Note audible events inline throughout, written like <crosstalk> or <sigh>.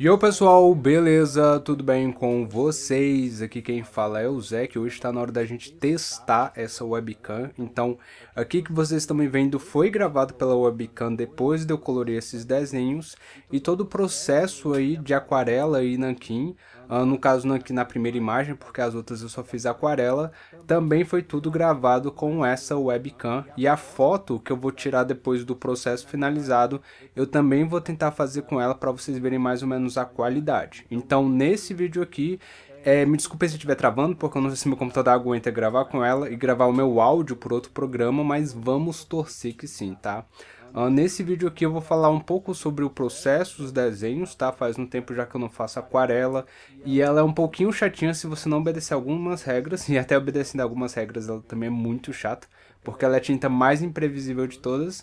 E Yo pessoal, beleza? Tudo bem com vocês? Aqui quem fala é o Zé, que hoje está na hora da gente testar essa webcam. Então, aqui que vocês estão me vendo foi gravado pela webcam depois de eu colorir esses desenhos e todo o processo aí de aquarela e nanquim ah, no caso aqui na primeira imagem, porque as outras eu só fiz aquarela, também foi tudo gravado com essa webcam e a foto que eu vou tirar depois do processo finalizado, eu também vou tentar fazer com ela para vocês verem mais ou menos a qualidade. Então nesse vídeo aqui é, me desculpe se estiver travando, porque eu não sei se meu computador aguenta gravar com ela e gravar o meu áudio por outro programa, mas vamos torcer que sim, tá? Uh, nesse vídeo aqui eu vou falar um pouco sobre o processo dos desenhos, tá? Faz um tempo já que eu não faço aquarela e ela é um pouquinho chatinha se você não obedecer algumas regras <laughs> e até obedecendo algumas regras ela também é muito chata porque ela é a tinta mais imprevisível de todas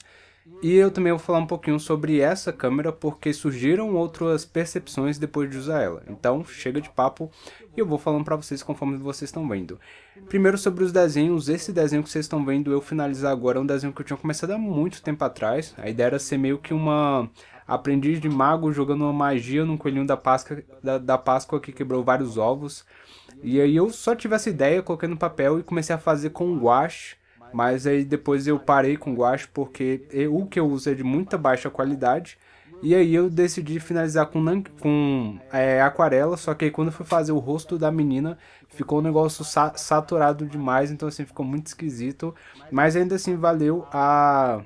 e eu também vou falar um pouquinho sobre essa câmera, porque surgiram outras percepções depois de usar ela. Então, chega de papo e eu vou falando para vocês conforme vocês estão vendo. Primeiro sobre os desenhos, esse desenho que vocês estão vendo eu finalizar agora é um desenho que eu tinha começado há muito tempo atrás. A ideia era ser meio que uma aprendiz de mago jogando uma magia num coelhinho da Páscoa, da, da Páscoa que quebrou vários ovos. E aí eu só tive essa ideia, coloquei no papel e comecei a fazer com guache mas aí depois eu parei com guache porque o que eu uso é de muita baixa qualidade. E aí eu decidi finalizar com, com é, aquarela, só que aí quando eu fui fazer o rosto da menina, ficou um negócio sa saturado demais, então assim, ficou muito esquisito. Mas ainda assim valeu a,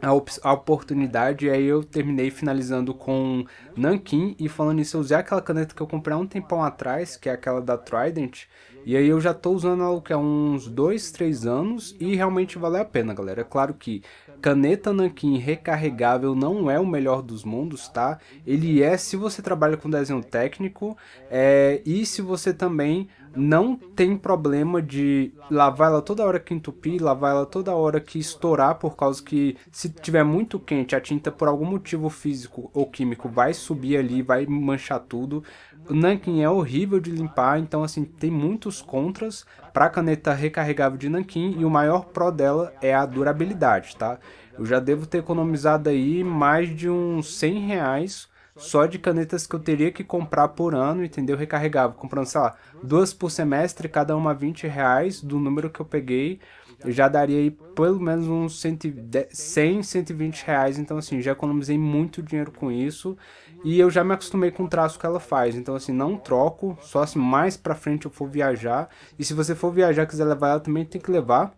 a, op a oportunidade, e aí eu terminei finalizando com Nankin, e falando isso, eu usei aquela caneta que eu comprei há um tempão atrás, que é aquela da Trident, e aí eu já estou usando algo que há uns 2, 3 anos e realmente vale a pena, galera. É claro que caneta nanquim recarregável não é o melhor dos mundos, tá? Ele é se você trabalha com desenho técnico é, e se você também não tem problema de lavar ela toda hora que entupir, lavar ela toda hora que estourar, por causa que se tiver muito quente, a tinta por algum motivo físico ou químico vai subir ali, vai manchar tudo. O nanquim é horrível de limpar, então assim, tem muitos contras para caneta recarregável de nanquim e o maior pró dela é a durabilidade, tá? Eu já devo ter economizado aí mais de uns 100 reais só de canetas que eu teria que comprar por ano, entendeu? recarregava, comprando, sei lá, duas por semestre, cada uma 20 reais, do número que eu peguei, já daria aí pelo menos uns 110, 100, 120 reais, então assim, já economizei muito dinheiro com isso, e eu já me acostumei com o traço que ela faz, então assim, não troco, só se assim, mais pra frente eu for viajar, e se você for viajar quiser levar ela também tem que levar,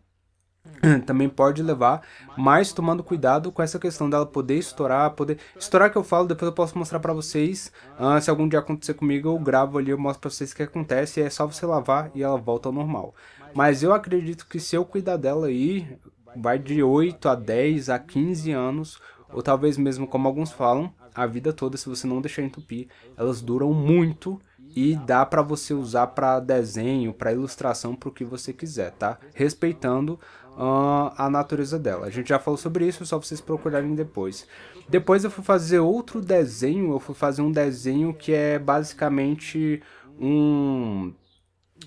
<clears throat> também pode levar, mas tomando cuidado com essa questão dela poder estourar, poder estourar que eu falo, depois eu posso mostrar para vocês. Uh, se algum dia acontecer comigo, eu gravo ali, eu mostro para vocês o que acontece, é só você lavar e ela volta ao normal. Mas eu acredito que se eu cuidar dela aí, vai de 8 a 10 a 15 anos, ou talvez mesmo como alguns falam, a vida toda se você não deixar entupir, elas duram muito e dá para você usar para desenho, para ilustração, para o que você quiser, tá? Respeitando uh, a natureza dela. A gente já falou sobre isso, só vocês procurarem depois. Depois eu fui fazer outro desenho, eu fui fazer um desenho que é basicamente um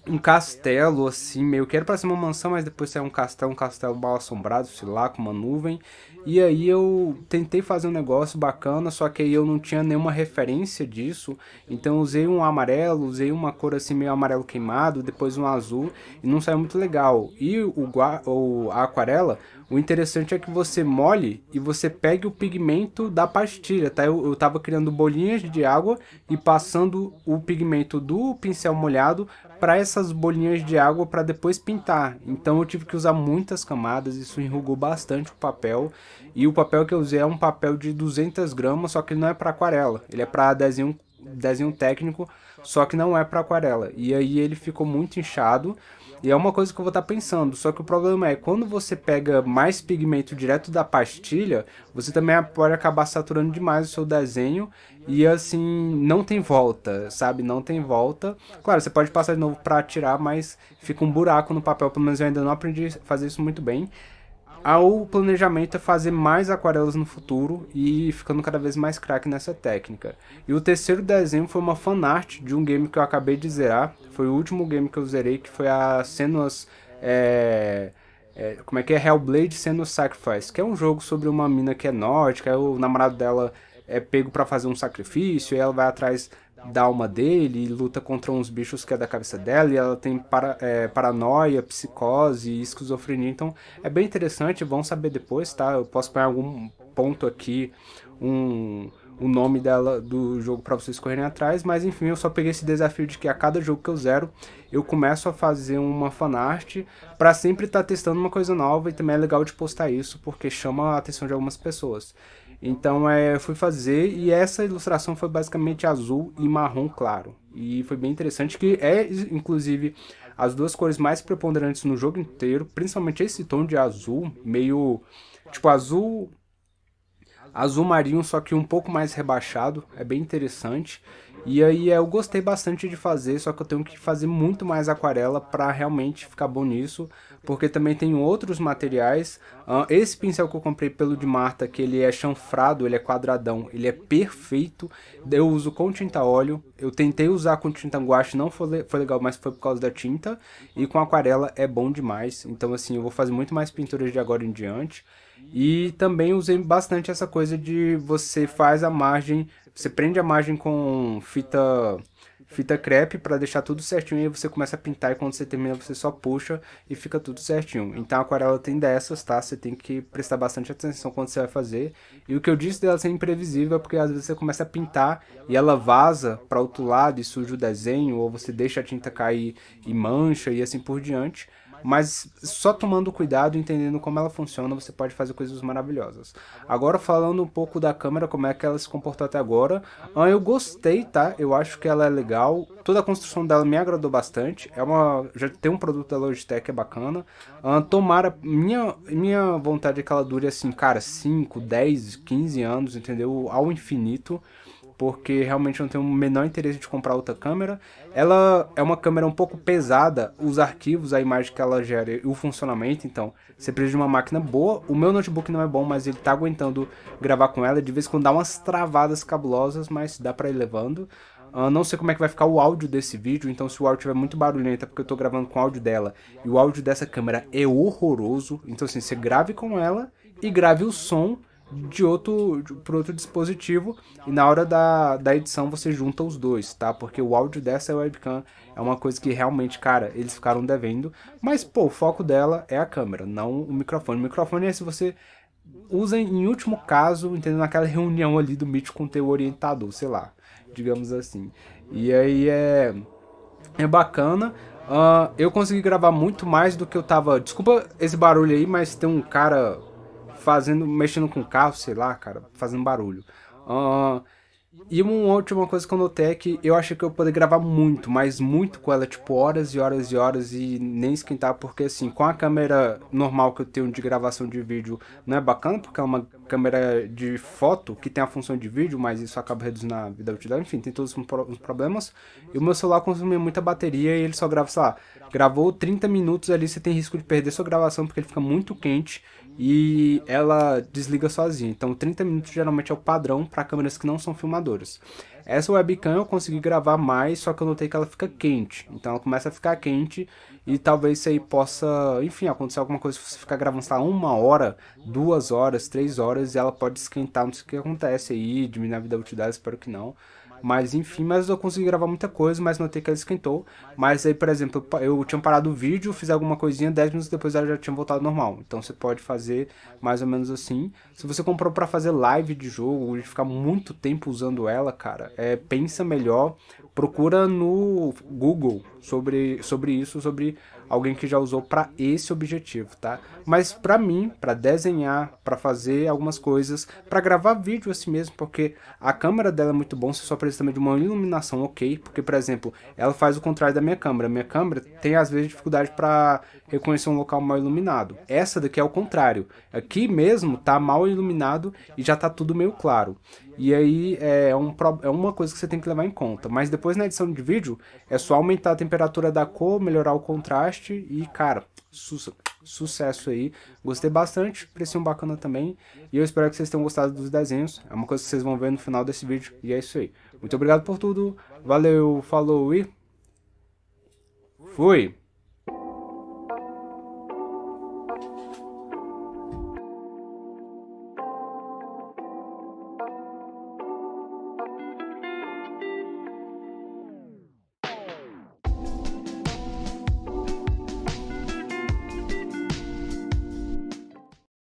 um castelo, assim, meio que era pra ser uma mansão, mas depois saiu um castelo, um castelo mal assombrado, sei lá, com uma nuvem. E aí eu tentei fazer um negócio bacana, só que aí eu não tinha nenhuma referência disso. Então usei um amarelo, usei uma cor assim meio amarelo queimado, depois um azul, e não saiu muito legal. E o, a aquarela, o interessante é que você molhe e você pegue o pigmento da pastilha, tá? Eu, eu tava criando bolinhas de água e passando o pigmento do pincel molhado para essas bolinhas de água para depois pintar. Então eu tive que usar muitas camadas, isso enrugou bastante o papel. E o papel que eu usei é um papel de 200 gramas, só que não é para aquarela, ele é para desenho, desenho técnico só que não é para aquarela. E aí ele ficou muito inchado. E é uma coisa que eu vou estar tá pensando, só que o problema é quando você pega mais pigmento direto da pastilha, você também pode acabar saturando demais o seu desenho e assim não tem volta, sabe? Não tem volta. Claro, você pode passar de novo para tirar, mas fica um buraco no papel, pelo menos eu ainda não aprendi a fazer isso muito bem ao planejamento é fazer mais aquarelas no futuro e ficando cada vez mais craque nessa técnica. E o terceiro desenho foi uma fanart de um game que eu acabei de zerar, foi o último game que eu zerei, que foi a Senua's... É, é, como é que é? Hellblade Senua's Sacrifice, que é um jogo sobre uma mina que é nórdica, o namorado dela é pego para fazer um sacrifício, e ela vai atrás da alma dele e luta contra uns bichos que é da cabeça dela e ela tem para, é, paranoia, psicose, esquizofrenia. Então é bem interessante, vão saber depois, tá? Eu posso pôr algum ponto aqui, um o nome dela do jogo para vocês correrem atrás, mas enfim, eu só peguei esse desafio de que a cada jogo que eu zero, eu começo a fazer uma fanart para sempre estar tá testando uma coisa nova e também é legal de postar isso porque chama a atenção de algumas pessoas. Então é, fui fazer e essa ilustração foi basicamente azul e marrom claro. E foi bem interessante que é inclusive as duas cores mais preponderantes no jogo inteiro, principalmente esse tom de azul, meio tipo azul Azul marinho, só que um pouco mais rebaixado, é bem interessante. E aí é, eu gostei bastante de fazer, só que eu tenho que fazer muito mais aquarela para realmente ficar bom nisso porque também tem outros materiais. Ah, esse pincel que eu comprei pelo de Marta, que ele é chanfrado, ele é quadradão, ele é perfeito. Eu uso com tinta óleo. Eu tentei usar com tinta guache, não foi, foi legal, mas foi por causa da tinta. E com aquarela é bom demais. Então assim, eu vou fazer muito mais pinturas de agora em diante. E também usei bastante essa coisa de você faz a margem, você prende a margem com fita fita crepe para deixar tudo certinho e você começa a pintar e quando você termina você só puxa e fica tudo certinho. Então a aquarela tem dessas, tá? Você tem que prestar bastante atenção quando você vai fazer. E o que eu disse dela ser imprevisível é porque às vezes você começa a pintar e ela vaza para outro lado e suja o desenho ou você deixa a tinta cair e mancha e assim por diante. Mas só tomando cuidado, entendendo como ela funciona, você pode fazer coisas maravilhosas. Agora falando um pouco da câmera, como é que ela se comportou até agora. Ah, eu gostei, tá? Eu acho que ela é legal. Toda a construção dela me agradou bastante. É uma já tem um produto da Logitech é bacana. Ah, tomara minha minha vontade é que ela dure assim, cara, 5, 10, 15 anos, entendeu? Ao infinito porque realmente não tenho o menor interesse de comprar outra câmera. Ela é uma câmera um pouco pesada, os arquivos, a imagem que ela gera e o funcionamento, então você precisa de uma máquina boa. O meu notebook não é bom, mas ele tá aguentando gravar com ela, de vez em quando dá umas travadas cabulosas, mas dá para ir levando. Uh, não sei como é que vai ficar o áudio desse vídeo, então se o áudio tiver muito barulhento é porque eu tô gravando com o áudio dela. E o áudio dessa câmera é horroroso, então assim, você grave com ela e grave o som de outro, para outro dispositivo e na hora da, da edição você junta os dois, tá? Porque o áudio dessa webcam é uma coisa que realmente, cara, eles ficaram devendo, mas pô, o foco dela é a câmera, não o microfone. O microfone é se você usa em último caso, entendeu? Naquela reunião ali do Meet com o teu orientador, sei lá, digamos assim. E aí é, é bacana. Uh, eu consegui gravar muito mais do que eu tava. Desculpa esse barulho aí, mas tem um cara fazendo, mexendo com o carro, sei lá, cara, fazendo barulho. Uh, e uma última coisa que eu notei é que eu achei que eu poderia gravar muito, mas muito com ela, tipo horas e horas e horas e nem esquentar, porque assim, com a câmera normal que eu tenho de gravação de vídeo não é bacana, porque é uma câmera de foto que tem a função de vídeo, mas isso acaba reduzindo a vida útil enfim, tem todos os problemas. E o meu celular consome muita bateria e ele só grava, sei lá, gravou 30 minutos ali, você tem risco de perder sua gravação porque ele fica muito quente e ela desliga sozinha. Então 30 minutos geralmente é o padrão para câmeras que não são filmadoras. Essa webcam eu consegui gravar mais, só que eu notei que ela fica quente. Então ela começa a ficar quente e talvez isso aí possa, enfim, acontecer alguma coisa se você ficar gravando, sei lá, uma hora, duas horas, três horas e ela pode esquentar, não sei o que acontece aí, diminuir a vida útil dela, espero que não. Mas enfim, mas eu consegui gravar muita coisa, mas notei que ela esquentou. Mas aí, por exemplo, eu tinha parado o vídeo, fiz alguma coisinha, 10 minutos depois ela já tinha voltado normal. Então você pode fazer mais ou menos assim. Se você comprou para fazer live de jogo e ficar muito tempo usando ela, cara, é, pensa melhor. Procura no Google sobre, sobre isso, sobre alguém que já usou para esse objetivo, tá? Mas para mim, para desenhar, para fazer algumas coisas, para gravar vídeo assim mesmo, porque a câmera dela é muito bom, você só precisa também de uma iluminação ok, porque por exemplo, ela faz o contrário da minha câmera. Minha câmera tem às vezes dificuldade para reconhecer um local mal iluminado. Essa daqui é o contrário. Aqui mesmo tá mal iluminado e já tá tudo meio claro. E aí é, é um, é uma coisa que você tem que levar em conta. Mas depois na edição de vídeo, é só aumentar a temperatura da cor, melhorar o contraste e, cara, su sucesso aí. Gostei bastante, precinho bacana também. E eu espero que vocês tenham gostado dos desenhos. É uma coisa que vocês vão ver no final desse vídeo. E é isso aí. Muito obrigado por tudo. Valeu, falou e... Fui!